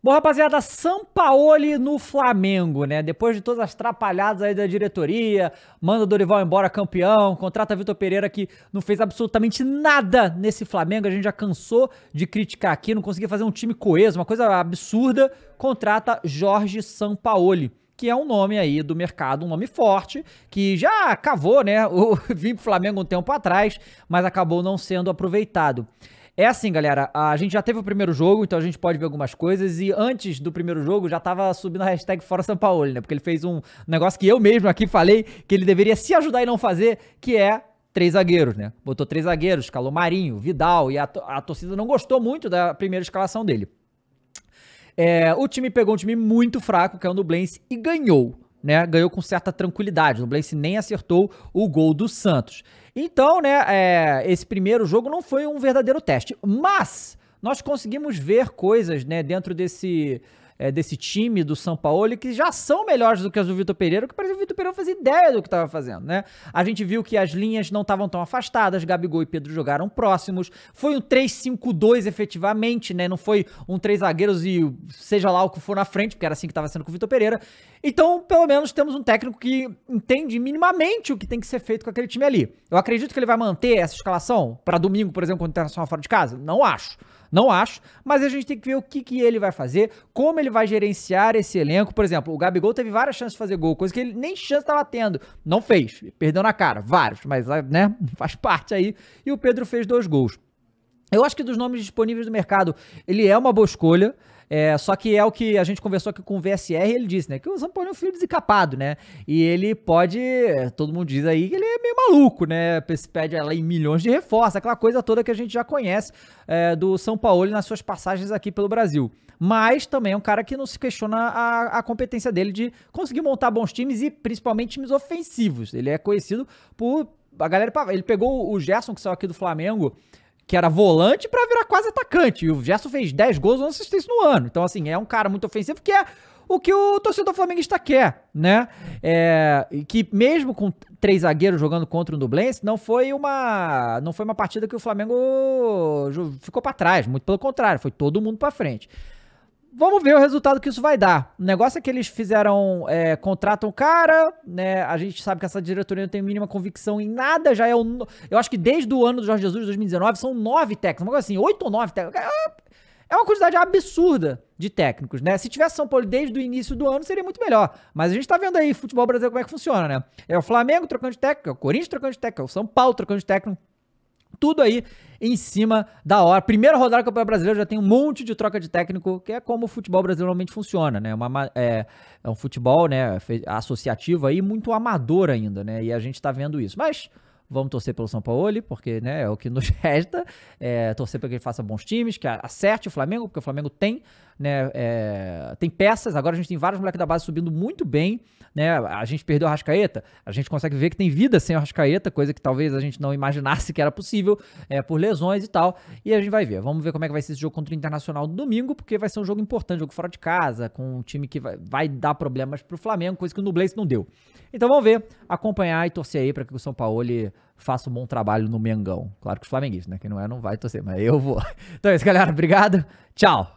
Bom, rapaziada, Sampaoli no Flamengo, né? Depois de todas as trapalhadas aí da diretoria, manda o Dorival embora campeão, contrata Vitor Pereira que não fez absolutamente nada nesse Flamengo, a gente já cansou de criticar aqui, não conseguia fazer um time coeso, uma coisa absurda, contrata Jorge Sampaoli que é um nome aí do mercado, um nome forte, que já cavou, né? O vim pro Flamengo um tempo atrás, mas acabou não sendo aproveitado. É assim, galera, a gente já teve o primeiro jogo, então a gente pode ver algumas coisas. E antes do primeiro jogo já tava subindo a hashtag Fora São Paulo, né? Porque ele fez um negócio que eu mesmo aqui falei que ele deveria se ajudar e não fazer, que é três zagueiros, né? Botou três zagueiros, escalou Marinho, Vidal, e a, a torcida não gostou muito da primeira escalação dele. É, o time pegou um time muito fraco, que é o Nublense, e ganhou né, ganhou com certa tranquilidade. O Nublense nem acertou o gol do Santos. Então, né, é, esse primeiro jogo não foi um verdadeiro teste. Mas nós conseguimos ver coisas, né, dentro desse é, desse time do São Paulo, que já são melhores do que as do Vitor Pereira, que parece que o Vitor Pereira fazia ideia do que estava fazendo, né? A gente viu que as linhas não estavam tão afastadas, Gabigol e Pedro jogaram próximos. Foi um 3-5-2 efetivamente, né? Não foi um três zagueiros e seja lá o que for na frente, porque era assim que estava sendo com o Vitor Pereira. Então, pelo menos temos um técnico que entende minimamente o que tem que ser feito com aquele time ali. Eu acredito que ele vai manter essa escalação para domingo, por exemplo, quando o Internacional fora de casa? Não acho. Não acho, mas a gente tem que ver o que, que ele vai fazer, como ele vai gerenciar esse elenco. Por exemplo, o Gabigol teve várias chances de fazer gol, coisa que ele nem chance estava tendo. Não fez, perdeu na cara, vários, mas ah, né, faz parte aí. E o Pedro fez dois gols. Eu acho que dos nomes disponíveis do mercado, ele é uma boa escolha. É, só que é o que a gente conversou aqui com o VSR, ele disse, né? Que o Sampaoli é um filho desencapado, né? E ele pode. Todo mundo diz aí que ele é meio maluco, né? Pede ela em milhões de reforços, aquela coisa toda que a gente já conhece é, do São Paulo nas suas passagens aqui pelo Brasil. Mas também é um cara que não se questiona a, a competência dele de conseguir montar bons times e principalmente times ofensivos. Ele é conhecido por a galera, ele pegou o Gerson, que saiu aqui do Flamengo, que era volante para virar quase atacante. E o Gerson fez 10 gols, 11 assistências no ano. Então, assim, é um cara muito ofensivo que é o que o torcedor flamenguista quer, né? É, que mesmo com três zagueiros jogando contra o Dublense, não foi uma não foi uma partida que o Flamengo ficou para trás, muito pelo contrário, foi todo mundo para frente vamos ver o resultado que isso vai dar. O negócio é que eles fizeram, é, contratam o cara, né? A gente sabe que essa diretoria não tem mínima convicção em nada, já é o. Eu acho que desde o ano do Jorge Jesus, 2019, são nove técnicos, uma coisa assim, oito ou nove técnicos. É, é uma quantidade absurda de técnicos, né? Se tivesse São Paulo desde o início do ano, seria muito melhor. Mas a gente tá vendo aí futebol brasileiro como é que funciona, né? É o Flamengo trocando de técnico, é o Corinthians trocando de técnico, é o São Paulo trocando de técnico. Tudo aí em cima da hora. Primeira rodada do Campeonato Brasileiro já tem um monte de troca de técnico, que é como o futebol brasileiro normalmente funciona, né? É uma, é, é um futebol né, associativo aí muito amador ainda, né? E a gente tá vendo isso. Mas Vamos torcer pelo São Paulo, porque né, é o que nos resta. É, torcer para que ele faça bons times, que acerte o Flamengo, porque o Flamengo tem, né, é, tem peças. Agora a gente tem vários moleques da base subindo muito bem. Né? A gente perdeu o Rascaeta, a gente consegue ver que tem vida sem o Rascaeta, coisa que talvez a gente não imaginasse que era possível é, por lesões e tal. E a gente vai ver. Vamos ver como é que vai ser esse jogo contra o Internacional no domingo, porque vai ser um jogo importante, jogo fora de casa, com um time que vai, vai dar problemas para o Flamengo, coisa que o Nublense não deu. Então vamos ver, acompanhar e torcer aí para que o São Paulo faça um bom trabalho no Mengão. Claro que os flamenguistas, né? Quem não é, não vai torcer, mas eu vou. Então é isso, galera. Obrigado. Tchau.